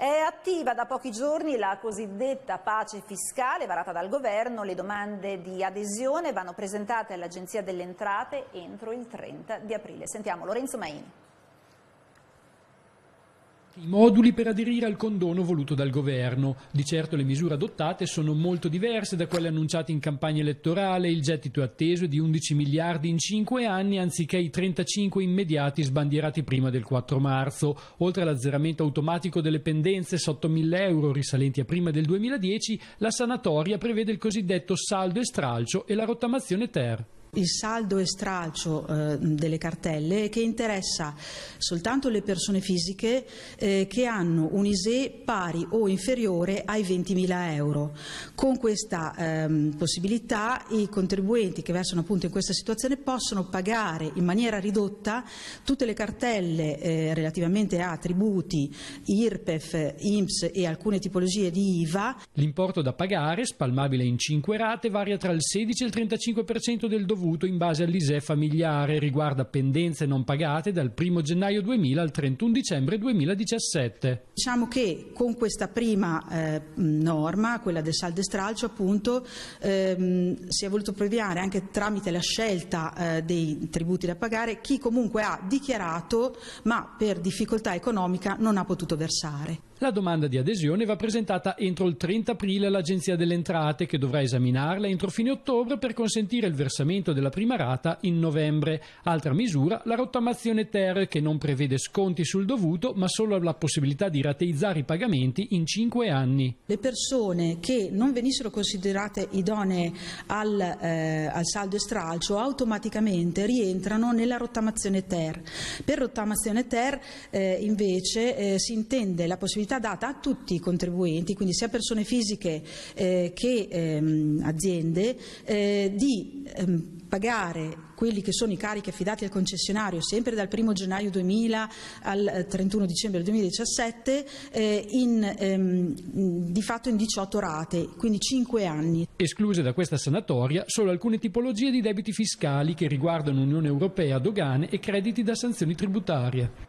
È attiva da pochi giorni la cosiddetta pace fiscale varata dal governo. Le domande di adesione vanno presentate all'Agenzia delle Entrate entro il 30 di aprile. Sentiamo Lorenzo Maini i moduli per aderire al condono voluto dal governo. Di certo le misure adottate sono molto diverse da quelle annunciate in campagna elettorale, il gettito atteso è di 11 miliardi in 5 anni anziché i 35 immediati sbandierati prima del 4 marzo, oltre all'azzeramento automatico delle pendenze sotto 1000 euro risalenti a prima del 2010, la sanatoria prevede il cosiddetto saldo e stralcio e la rottamazione ter il saldo e stralcio eh, delle cartelle che interessa soltanto le persone fisiche eh, che hanno un ISE pari o inferiore ai 20.000 euro. Con questa ehm, possibilità i contribuenti che versano appunto in questa situazione possono pagare in maniera ridotta tutte le cartelle eh, relativamente a tributi, IRPEF, IMSS e alcune tipologie di IVA. L'importo da pagare, spalmabile in 5 rate, varia tra il 16 e il 35% del dovuto dovuto in base all'ISE familiare riguarda pendenze non pagate dal 1 gennaio 2000 al 31 dicembre 2017. Diciamo che con questa prima eh, norma, quella del saldo e stralcio appunto, ehm, si è voluto previare anche tramite la scelta eh, dei tributi da pagare chi comunque ha dichiarato ma per difficoltà economica non ha potuto versare. La domanda di adesione va presentata entro il 30 aprile all'Agenzia delle Entrate che dovrà esaminarla entro fine ottobre per consentire il versamento pagamento della prima rata in novembre. Altra misura, la rottamazione ter, che non prevede sconti sul dovuto, ma solo la possibilità di rateizzare i pagamenti in cinque anni. Le persone che non venissero considerate idonee al, eh, al saldo e stralcio automaticamente rientrano nella rottamazione ter. Per rottamazione ter eh, invece eh, si intende la possibilità data a tutti i contribuenti, quindi sia persone fisiche eh, che ehm, aziende, eh, di ehm, pagare quelli che sono i carichi affidati al concessionario sempre dal 1 gennaio 2000 al 31 eh, dicembre 2017 eh, in, ehm, di fatto in 18 rate, quindi 5 anni. Escluse da questa sanatoria solo alcune tipologie di debiti fiscali che riguardano Unione Europea, dogane e crediti da sanzioni tributarie.